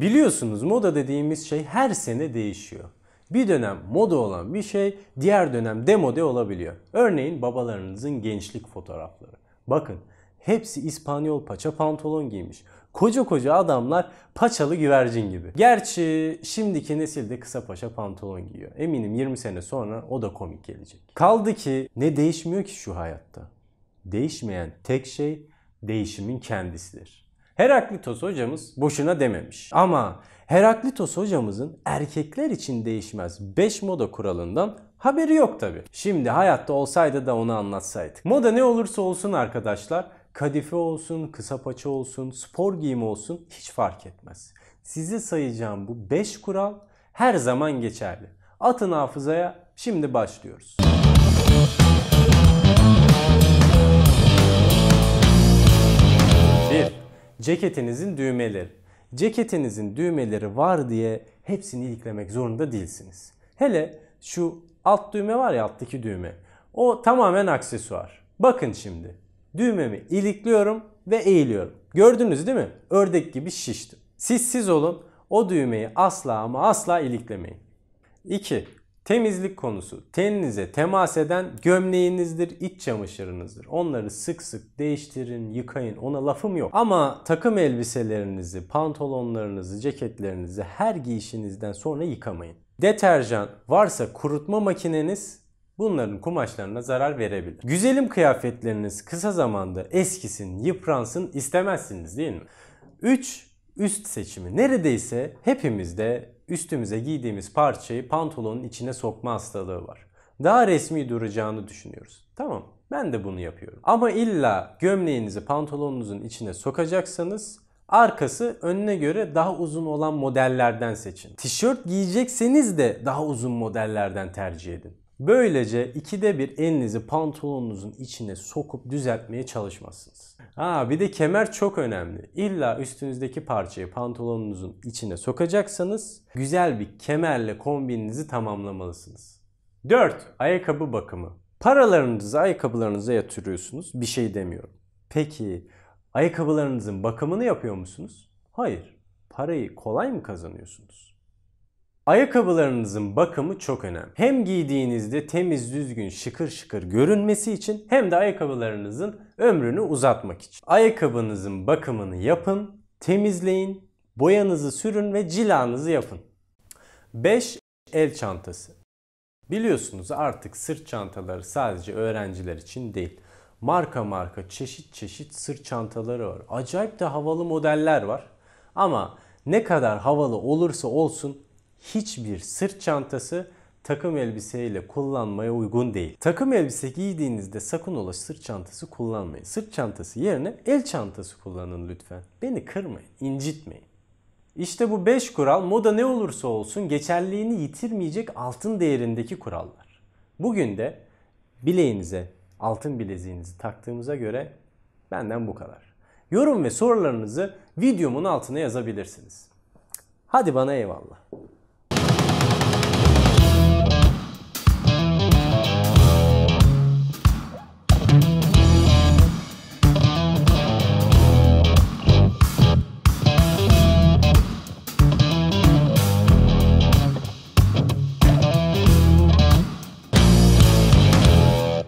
Biliyorsunuz moda dediğimiz şey her sene değişiyor. Bir dönem moda olan bir şey diğer dönem demode olabiliyor. Örneğin babalarınızın gençlik fotoğrafları. Bakın hepsi İspanyol paça pantolon giymiş. Koca koca adamlar paçalı güvercin gibi. Gerçi şimdiki nesilde kısa paça pantolon giyiyor. Eminim 20 sene sonra o da komik gelecek. Kaldı ki ne değişmiyor ki şu hayatta? Değişmeyen tek şey değişimin kendisidir. Heraklitos hocamız boşuna dememiş. Ama Heraklitos hocamızın erkekler için değişmez 5 moda kuralından haberi yok tabi. Şimdi hayatta olsaydı da onu anlatsaydık. Moda ne olursa olsun arkadaşlar kadife olsun, kısa paça olsun, spor giyimi olsun hiç fark etmez. Size sayacağım bu 5 kural her zaman geçerli. Atın hafızaya şimdi başlıyoruz. Bir ceketinizin düğmeleri. Ceketinizin düğmeleri var diye hepsini iliklemek zorunda değilsiniz. Hele şu alt düğme var ya alttaki düğme. O tamamen aksesuar. Bakın şimdi. Düğmemi ilikliyorum ve eğiliyorum. Gördünüz değil mi? Ördek gibi şiştim. Siz siz olun. O düğmeyi asla ama asla iliklemeyin. 2. Temizlik konusu teninize temas eden gömleğinizdir, iç çamaşırınızdır. Onları sık sık değiştirin, yıkayın. Ona lafım yok. Ama takım elbiselerinizi, pantolonlarınızı, ceketlerinizi her giyişinizden sonra yıkamayın. Deterjan varsa kurutma makineniz bunların kumaşlarına zarar verebilir. Güzelim kıyafetleriniz kısa zamanda eskisin, yıpransın istemezsiniz değil mi? 3. Üst seçimi. Neredeyse hepimizde üstümüze giydiğimiz parçayı pantolonun içine sokma hastalığı var. Daha resmi duracağını düşünüyoruz. Tamam ben de bunu yapıyorum. Ama illa gömleğinizi pantolonunuzun içine sokacaksanız Arkası önüne göre daha uzun olan modellerden seçin. Tişört giyecekseniz de daha uzun modellerden tercih edin. Böylece ikide bir elinizi pantolonunuzun içine sokup düzeltmeye çalışmazsınız. Aa, bir de kemer çok önemli. İlla üstünüzdeki parçayı pantolonunuzun içine sokacaksanız güzel bir kemerle kombininizi tamamlamalısınız. 4. Ayakkabı bakımı. Paralarınızı ayakkabılarınıza yatırıyorsunuz. Bir şey demiyorum. Peki ayakkabılarınızın bakımını yapıyor musunuz? Hayır. Parayı kolay mı kazanıyorsunuz? Ayakkabılarınızın bakımı çok önemli. Hem giydiğinizde temiz, düzgün, şıkır şıkır görünmesi için hem de ayakkabılarınızın ömrünü uzatmak için. Ayakkabınızın bakımını yapın, temizleyin, boyanızı sürün ve cilanızı yapın. 5. El çantası. Biliyorsunuz artık sırt çantaları sadece öğrenciler için değil. Marka marka çeşit çeşit sırt çantaları var. Acayip de havalı modeller var. Ama ne kadar havalı olursa olsun hiçbir sırt çantası takım elbiseyle kullanmaya uygun değil. Takım elbise giydiğinizde sakın ola sırt çantası kullanmayın. Sırt çantası yerine el çantası kullanın lütfen. Beni kırmayın, incitmeyin. İşte bu 5 kural moda ne olursa olsun geçerliğini yitirmeyecek altın değerindeki kurallar. Bugün de bileğinize altın bileziğinizi taktığımıza göre benden bu kadar. Yorum ve sorularınızı videomun altına yazabilirsiniz. Hadi bana eyvallah.